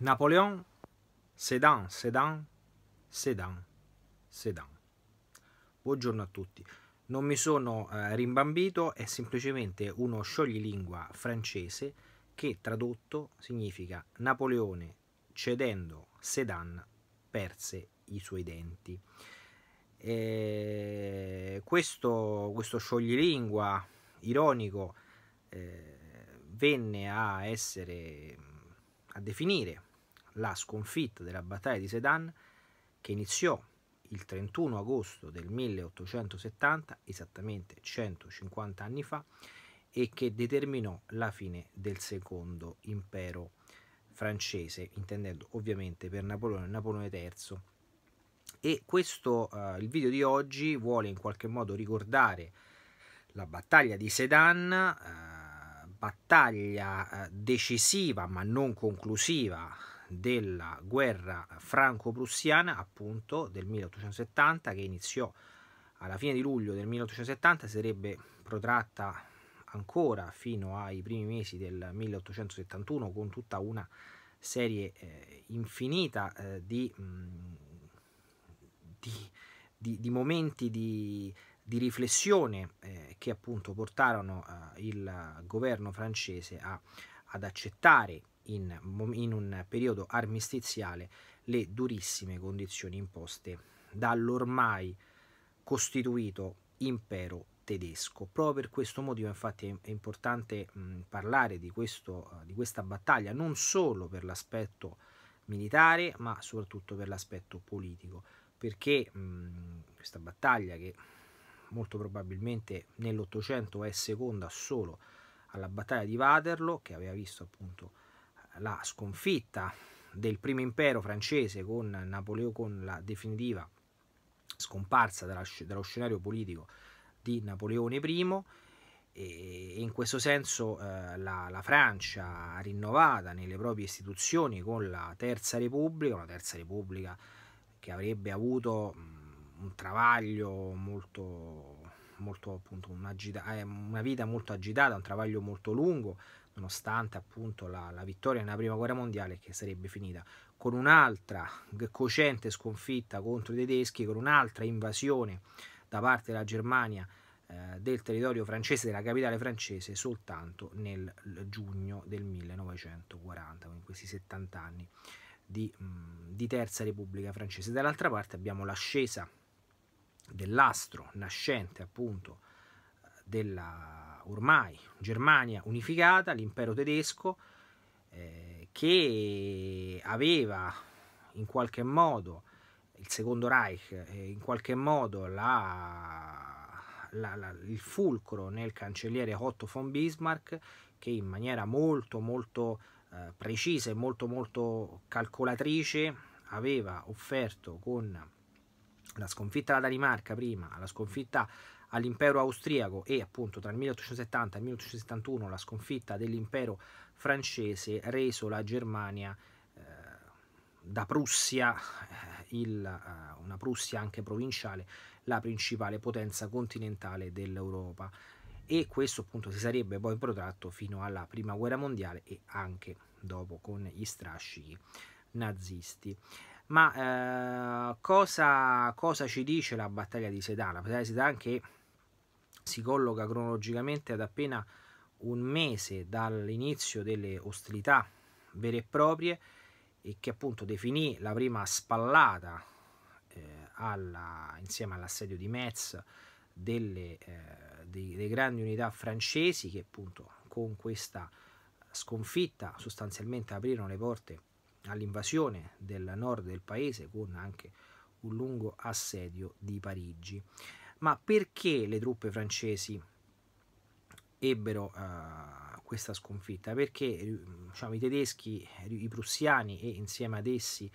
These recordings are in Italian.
Napoleon, Sedan, Sedan, Sedan, Sedan. Buongiorno a tutti. Non mi sono eh, rimbambito, è semplicemente uno scioglilingua francese che tradotto significa Napoleone cedendo Sedan perse i suoi denti. E questo, questo scioglilingua ironico eh, venne a essere a definire la sconfitta della battaglia di Sedan che iniziò il 31 agosto del 1870, esattamente 150 anni fa, e che determinò la fine del secondo impero francese, intendendo ovviamente per Napoleone Napoleone III. E questo, eh, il video di oggi vuole in qualche modo ricordare la battaglia di Sedan, eh, battaglia eh, decisiva ma non conclusiva della guerra franco-prussiana, appunto del 1870, che iniziò alla fine di luglio del 1870, sarebbe protratta ancora fino ai primi mesi del 1871 con tutta una serie eh, infinita eh, di, mh, mm, di, di, di, momenti di, riflessione eh, che appunto portarono eh, il governo francese a, ad accettare in, in un periodo armistiziale le durissime condizioni imposte dall'ormai costituito impero tedesco. Proprio per questo motivo infatti è importante mh, parlare di, questo, eh, di questa battaglia non solo per l'aspetto militare ma soprattutto per l'aspetto politico perché mh, questa battaglia che molto probabilmente nell'Ottocento è seconda solo alla battaglia di Waterloo che aveva visto appunto la sconfitta del primo impero francese con Napoleone, con la definitiva scomparsa dallo scenario politico di Napoleone I e in questo senso eh, la, la, Francia rinnovata nelle proprie istituzioni con la Terza Repubblica, una Terza Repubblica che avrebbe avuto un travaglio molto, molto appunto, un eh, una vita molto agitata, un travaglio molto lungo, nonostante appunto la, la vittoria nella prima guerra mondiale che sarebbe finita con un'altra cocente sconfitta contro i tedeschi, con un'altra invasione da parte della Germania eh, del territorio francese, della capitale francese, soltanto nel giugno del 1940, quindi questi 70 anni di, mh, di Terza Repubblica Francese. Dall'altra parte abbiamo l'ascesa dell'astro nascente appunto della, ormai Germania unificata, l'impero tedesco, eh, che aveva in qualche modo il secondo Reich, eh, in qualche modo la, la, la, il fulcro nel cancelliere Otto von Bismarck, che in maniera molto molto eh, precisa e molto molto calcolatrice aveva offerto con la sconfitta alla Danimarca prima, la sconfitta all'impero austriaco e appunto tra il 1870 e il 1871 la sconfitta dell'impero francese reso la Germania eh, da Prussia, eh, il, eh, una Prussia anche provinciale, la principale potenza continentale dell'Europa e questo appunto si sarebbe poi protratto fino alla prima guerra mondiale e anche dopo con gli strascichi nazisti. Ma eh, cosa, cosa, ci dice la battaglia di Sedan? La battaglia di Sedan che si colloca cronologicamente ad appena un mese dall'inizio delle ostilità vere e proprie e che appunto definì la prima spallata eh, alla, insieme all'assedio di Metz delle, eh, di, delle grandi unità francesi che appunto con questa sconfitta sostanzialmente aprirono le porte all'invasione del nord del paese con anche un lungo assedio di Parigi. Ma perché le truppe francesi ebbero uh, questa sconfitta? Perché eh, diciamo, i tedeschi, eh, i prussiani e insieme ad essi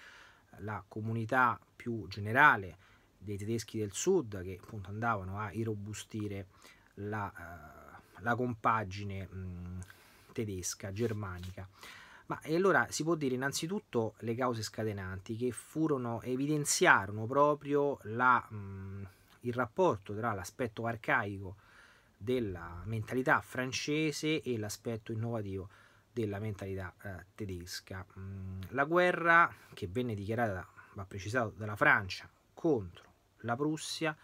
la comunità più generale dei tedeschi del sud che appunto andavano a irrobustire la, uh, la compagine mh, tedesca, germanica. Ma e allora si può dire innanzitutto le cause scatenanti che furono, evidenziarono proprio la, mh, mhmm, il rapporto tra l'aspetto arcaico della mentalità francese e l'aspetto innovativo della mentalità eh, tedesca. Mh, mhmm, la guerra che venne dichiarata, va precisato, dalla Francia contro la Prussia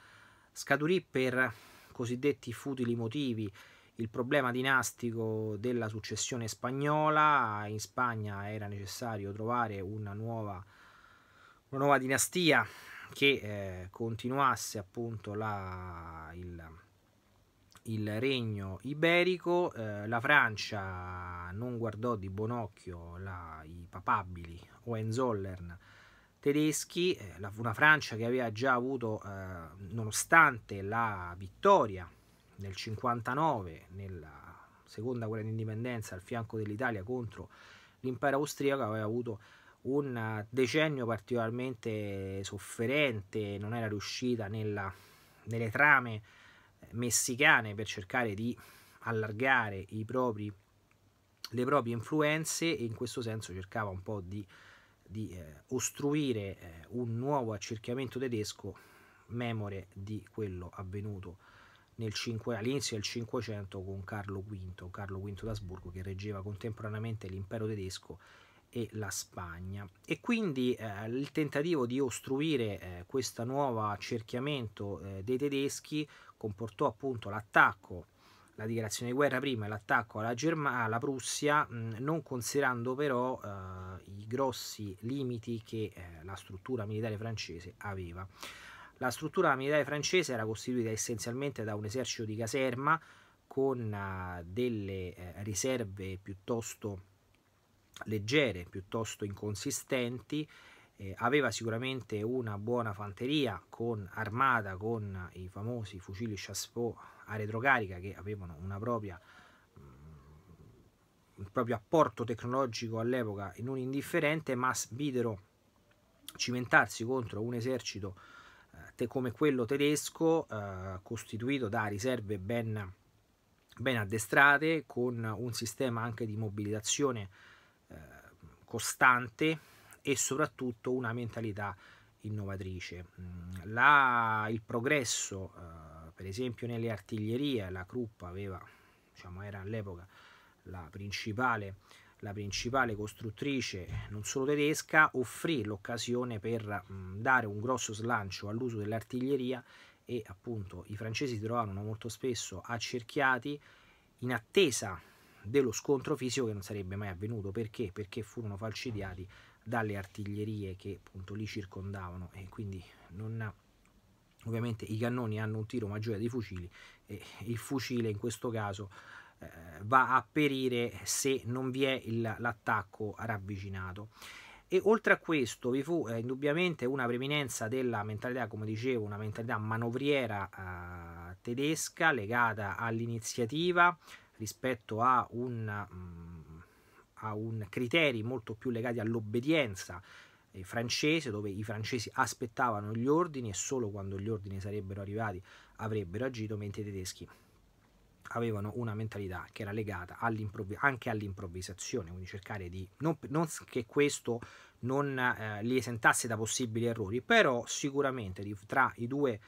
scaturì per cosiddetti futili motivi il problema dinastico della successione spagnola, in Spagna era necessario trovare una nuova, una nuova dinastia che eh, continuasse appunto la, il, il, regno iberico, eh, la Francia non guardò di buon occhio la, i papabili Hohenzollern tedeschi, eh, la, una Francia che aveva già avuto, eh, nonostante la vittoria nel 59, nella seconda guerra d'indipendenza, al fianco dell'Italia contro l'impero austriaco, aveva avuto un decennio particolarmente sofferente, non era riuscita nella, nelle trame messicane per cercare di allargare propri, le proprie influenze e in questo senso cercava un po' di, di eh, ostruire eh, un nuovo accerchiamento tedesco memore di quello avvenuto 5, all'inizio del 500 con Carlo V, Carlo V d'Asburgo che reggeva contemporaneamente l'impero tedesco e la Spagna e quindi eh, il tentativo di ostruire eh, questo nuovo accerchiamento eh, dei tedeschi comportò appunto l'attacco la dichiarazione di guerra prima e l'attacco alla, Germania, alla Prussia, mh, non considerando però eh, i grossi limiti che eh, la struttura militare francese aveva. La struttura militare francese era costituita essenzialmente da un esercito di caserma con eh, delle eh, riserve piuttosto leggere, piuttosto inconsistenti, eh, aveva sicuramente una buona fanteria con armata, con i famosi fucili Chassepot a retrocarica che avevano propria, mm, un proprio apporto tecnologico all'epoca non indifferente, ma videro cimentarsi contro un esercito eh, come quello tedesco, eh, costituito da riserve ben, ben, addestrate, con un sistema anche di mobilitazione eh, costante e soprattutto una mentalità innovatrice. Mm, la, il progresso, eh, per esempio, nelle artiglierie, la Krupp aveva, diciamo, era all'epoca la principale la principale costruttrice non solo tedesca, offrì l'occasione per mh, mm, dare un grosso slancio all'uso dell'artiglieria e appunto i francesi si trovarono molto spesso accerchiati in attesa dello scontro fisico che non sarebbe mai avvenuto perché? Perché furono falcidiati dalle artiglierie che appunto li circondavano e quindi non, ovviamente i cannoni hanno un tiro maggiore dei fucili e il fucile in questo caso eh, va a perire se non vi è il, l'attacco ravvicinato. E oltre a questo vi fu eh, indubbiamente una preminenza della mentalità, come dicevo, una mentalità manovriera eh, tedesca legata all'iniziativa rispetto a un, mh, mm, a un criteri molto più legati all'obbedienza eh, francese, dove i francesi aspettavano gli ordini e solo quando gli ordini sarebbero arrivati avrebbero agito, mentre i tedeschi avevano una mentalità che era legata all'improvvi- anche all'improvvisazione, quindi cercare di non, non che questo non eh, li esentasse da possibili errori, però sicuramente tra, due,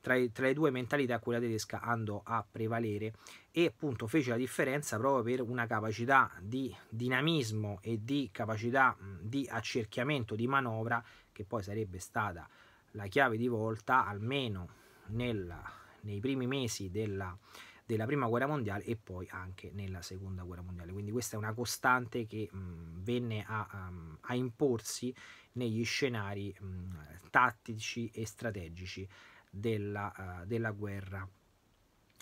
tra, i, tra le due mentalità quella tedesca andò a prevalere e appunto fece la differenza proprio per una capacità di dinamismo e di capacità di accerchiamento, di manovra, che poi sarebbe stata la chiave di volta almeno nel, nei primi mesi della della prima guerra mondiale e poi anche nella seconda guerra mondiale. Quindi questa è una costante che mh, venne a, um, a, imporsi negli scenari mh, tattici e strategici della, uh, della guerra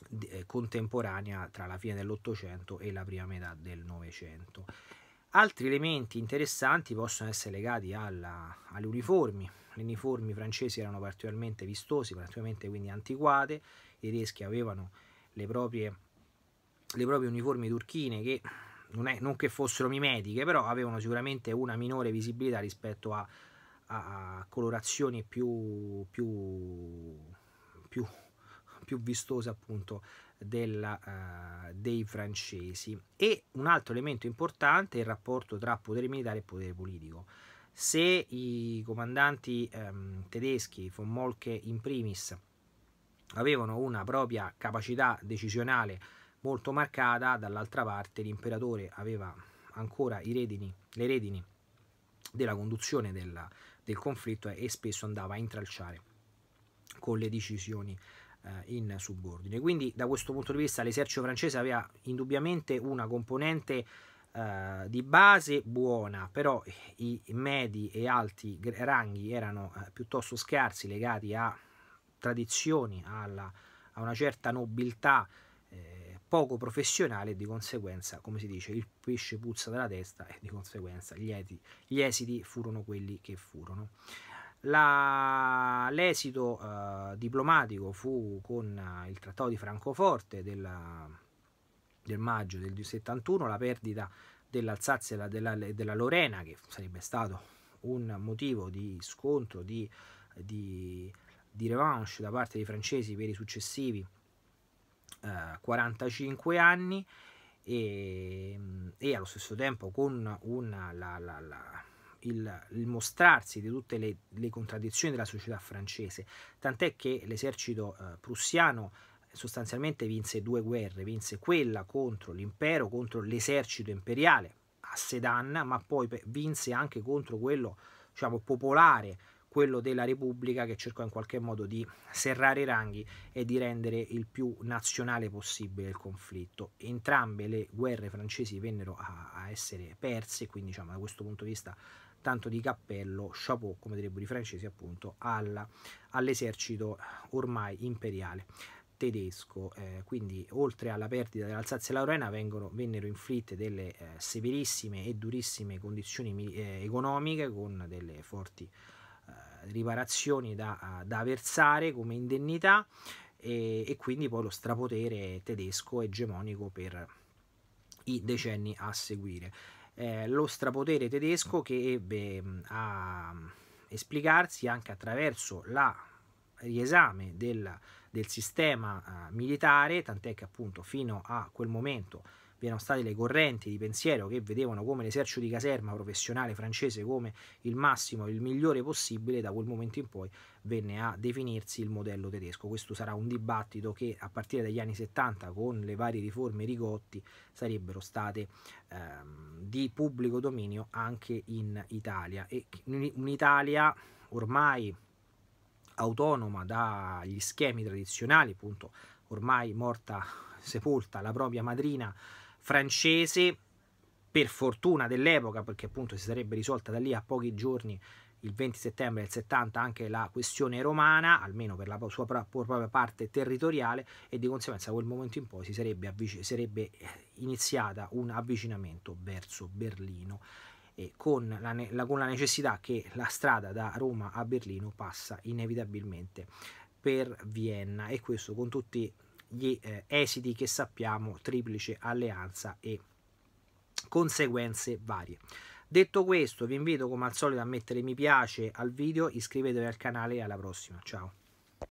de eh, contemporanea tra la fine dell'Ottocento e la prima metà del Novecento. Altri elementi interessanti possono essere legati alla, alle uniformi. Le uniformi francesi erano particolarmente vistose, particolarmente quindi antiquate, i tedeschi avevano le proprie, le proprie uniformi turchine che non, è, non, che fossero mimetiche, però avevano sicuramente una minore visibilità rispetto a, a colorazioni più, più, più, più vistose appunto della, uh, eh, dei francesi. E un altro elemento importante è il rapporto tra potere militare e potere politico. Se i comandanti um, tedeschi, von Molke in primis, avevano una propria capacità decisionale molto marcata, dall'altra parte l'imperatore aveva ancora redini, le redini della conduzione della, del conflitto e spesso andava a intralciare con le decisioni eh, in subordine. Quindi da questo punto di vista l'esercito francese aveva indubbiamente una componente eh, di base buona, però i medi e alti ranghi erano eh, piuttosto scarsi legati a tradizioni, alla, a una certa nobiltà eh, poco professionale e di conseguenza, come si dice, il pesce puzza dalla testa e di conseguenza gli, eti, gli esiti furono quelli che furono. La, l'esito eh, diplomatico fu con eh, il trattato di Francoforte della, del maggio del 71, la perdita dell'Alsazia e della, della, Lorena, che sarebbe stato un motivo di scontro, di, di di revanche da parte dei francesi per i successivi eh, 45 anni e, mm, e, allo stesso tempo con una, la, la, la, il, il, mostrarsi di tutte le, le, contraddizioni della società francese, tant'è che l'esercito eh, prussiano sostanzialmente vinse due guerre, vinse quella contro l'impero, contro l'esercito imperiale a Sedan, ma poi vinse anche contro quello diciamo, popolare quello della Repubblica che cercò in qualche modo di serrare i ranghi e di rendere il più nazionale possibile il conflitto. Entrambe le guerre francesi vennero a, a essere perse, quindi diciamo, da questo punto di vista tanto di cappello, chapeau, come direbbero i francesi appunto, alla, all'esercito ormai imperiale tedesco. Eh, quindi, oltre alla perdita dell'Alsazia e Lorena, vennero inflitte delle eh, severissime e durissime condizioni eh, economiche con delle forti riparazioni da, da versare come indennità e, e quindi poi lo strapotere tedesco egemonico per i decenni a seguire. Eh, lo strapotere tedesco che ebbe a esplicarsi anche attraverso la riesame del, del sistema eh, militare, tant'è che appunto fino a quel momento vi erano state le correnti di pensiero che vedevano come l'esercito di caserma professionale francese come il massimo, e il migliore possibile, da quel momento in poi venne a definirsi il modello tedesco. Questo sarà un dibattito che a partire dagli anni 70 con le varie riforme Rigotti sarebbero state ehm, di pubblico dominio anche in Italia e un'Italia ormai autonoma dagli schemi tradizionali, appunto ormai morta, sepolta la propria madrina francese, per fortuna dell'epoca, perché appunto si sarebbe risolta da lì a pochi giorni, il 20 settembre del 70, anche la questione romana, almeno per la sua propria parte territoriale, e di conseguenza da quel momento in poi si sarebbe, sarebbe eh, iniziata un avvicinamento verso Berlino. Con la, la, con la necessità che la strada da Roma a Berlino passa inevitabilmente per Vienna e questo con tutti gli eh, esiti che sappiamo, triplice alleanza e conseguenze varie. Detto questo, vi invito come al solito a mettere mi piace al video, iscrivetevi al canale e alla prossima. Ciao!